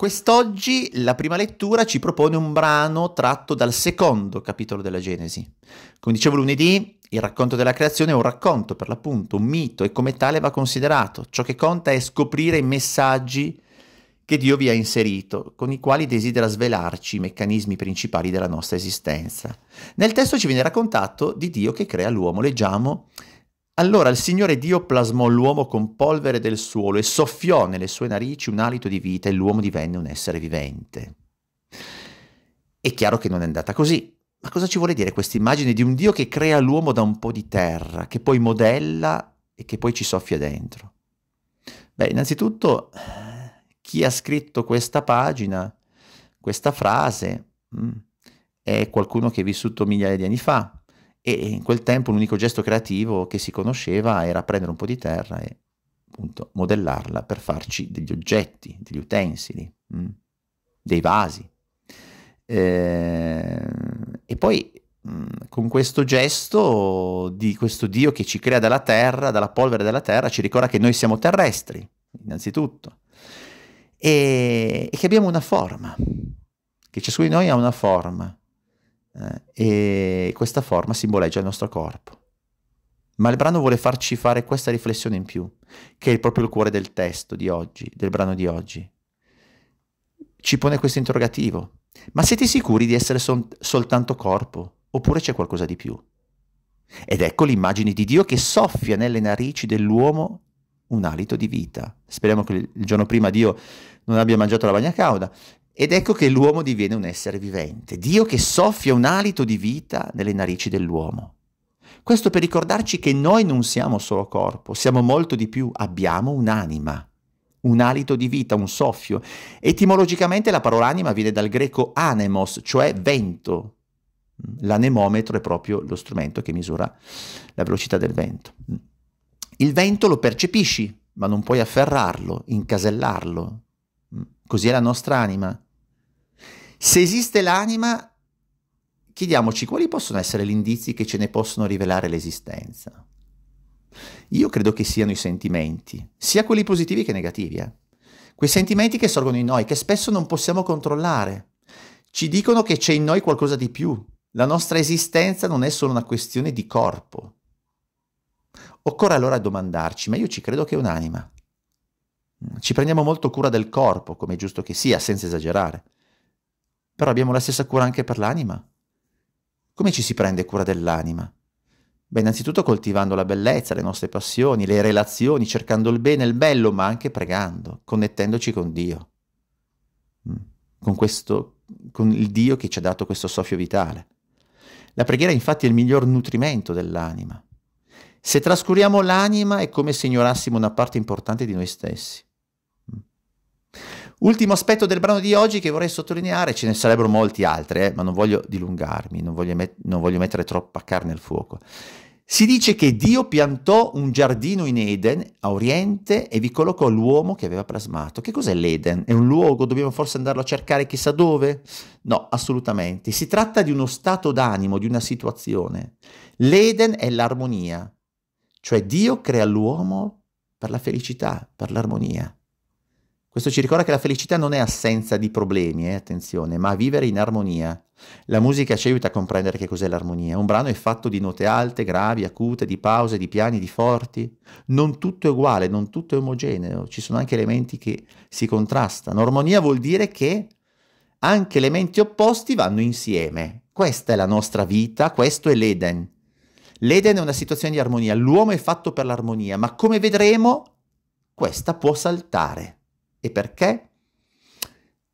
Quest'oggi la prima lettura ci propone un brano tratto dal secondo capitolo della Genesi. Come dicevo lunedì, il racconto della creazione è un racconto, per l'appunto, un mito e come tale va considerato. Ciò che conta è scoprire i messaggi che Dio vi ha inserito, con i quali desidera svelarci i meccanismi principali della nostra esistenza. Nel testo ci viene raccontato di Dio che crea l'uomo. Leggiamo allora il Signore Dio plasmò l'uomo con polvere del suolo e soffiò nelle sue narici un alito di vita e l'uomo divenne un essere vivente. È chiaro che non è andata così. Ma cosa ci vuole dire questa immagine di un Dio che crea l'uomo da un po' di terra, che poi modella e che poi ci soffia dentro? Beh, innanzitutto chi ha scritto questa pagina, questa frase, mm, è qualcuno che è vissuto migliaia di anni fa, e in quel tempo l'unico gesto creativo che si conosceva era prendere un po' di terra e appunto modellarla per farci degli oggetti, degli utensili, mh, mm, dei vasi. Eh, e poi mh, mm, con questo gesto di questo Dio che ci crea dalla terra, dalla polvere della terra, ci ricorda che noi siamo terrestri, innanzitutto, e, e che abbiamo una forma, che ciascuno di noi ha una forma eh, e questa forma simboleggia il nostro corpo. Ma il brano vuole farci fare questa riflessione in più, che è proprio il cuore del testo di oggi, del brano di oggi. Ci pone questo interrogativo. Ma siete sicuri di essere sol- soltanto corpo? Oppure c'è qualcosa di più? Ed ecco l'immagine di Dio che soffia nelle narici dell'uomo un alito di vita. Speriamo che il giorno prima Dio non abbia mangiato la bagna cauda, ed ecco che l'uomo diviene un essere vivente, Dio che soffia un alito di vita nelle narici dell'uomo. Questo per ricordarci che noi non siamo solo corpo, siamo molto di più, abbiamo un'anima, un alito di vita, un soffio. Etimologicamente la parola anima viene dal greco anemos, cioè vento. L'anemometro è proprio lo strumento che misura la velocità del vento. Il vento lo percepisci, ma non puoi afferrarlo, incasellarlo. Così è la nostra anima se esiste l'anima, chiediamoci quali possono essere gli indizi che ce ne possono rivelare l'esistenza. Io credo che siano i sentimenti, sia quelli positivi che negativi. Eh? Quei sentimenti che sorgono in noi, che spesso non possiamo controllare. Ci dicono che c'è in noi qualcosa di più. La nostra esistenza non è solo una questione di corpo. Occorre allora domandarci, ma io ci credo che è un'anima. Ci prendiamo molto cura del corpo, come è giusto che sia, senza esagerare però abbiamo la stessa cura anche per l'anima. Come ci si prende cura dell'anima? Beh, innanzitutto coltivando la bellezza, le nostre passioni, le relazioni, cercando il bene, il bello, ma anche pregando, connettendoci con Dio, mm. con, questo, con il Dio che ci ha dato questo soffio vitale. La preghiera infatti è il miglior nutrimento dell'anima. Se trascuriamo l'anima è come se ignorassimo una parte importante di noi stessi. Ultimo aspetto del brano di oggi che vorrei sottolineare, ce ne sarebbero molti altri, eh, ma non voglio dilungarmi, non voglio, met- non voglio mettere troppa carne al fuoco. Si dice che Dio piantò un giardino in Eden, a Oriente, e vi collocò l'uomo che aveva plasmato. Che cos'è l'Eden? È un luogo? Dobbiamo forse andarlo a cercare chissà dove? No, assolutamente. Si tratta di uno stato d'animo, di una situazione. L'Eden è l'armonia, cioè Dio crea l'uomo per la felicità, per l'armonia. Questo ci ricorda che la felicità non è assenza di problemi, eh, attenzione, ma vivere in armonia. La musica ci aiuta a comprendere che cos'è l'armonia. Un brano è fatto di note alte, gravi, acute, di pause, di piani, di forti. Non tutto è uguale, non tutto è omogeneo, ci sono anche elementi che si contrastano. Armonia vuol dire che anche elementi opposti vanno insieme. Questa è la nostra vita, questo è l'Eden. L'Eden è una situazione di armonia, l'uomo è fatto per l'armonia, ma come vedremo, questa può saltare. E perché?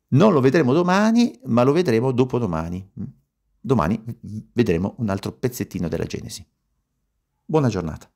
Non lo vedremo domani, ma lo vedremo dopodomani. Mm. Domani vedremo un altro pezzettino della Genesi. Buona giornata.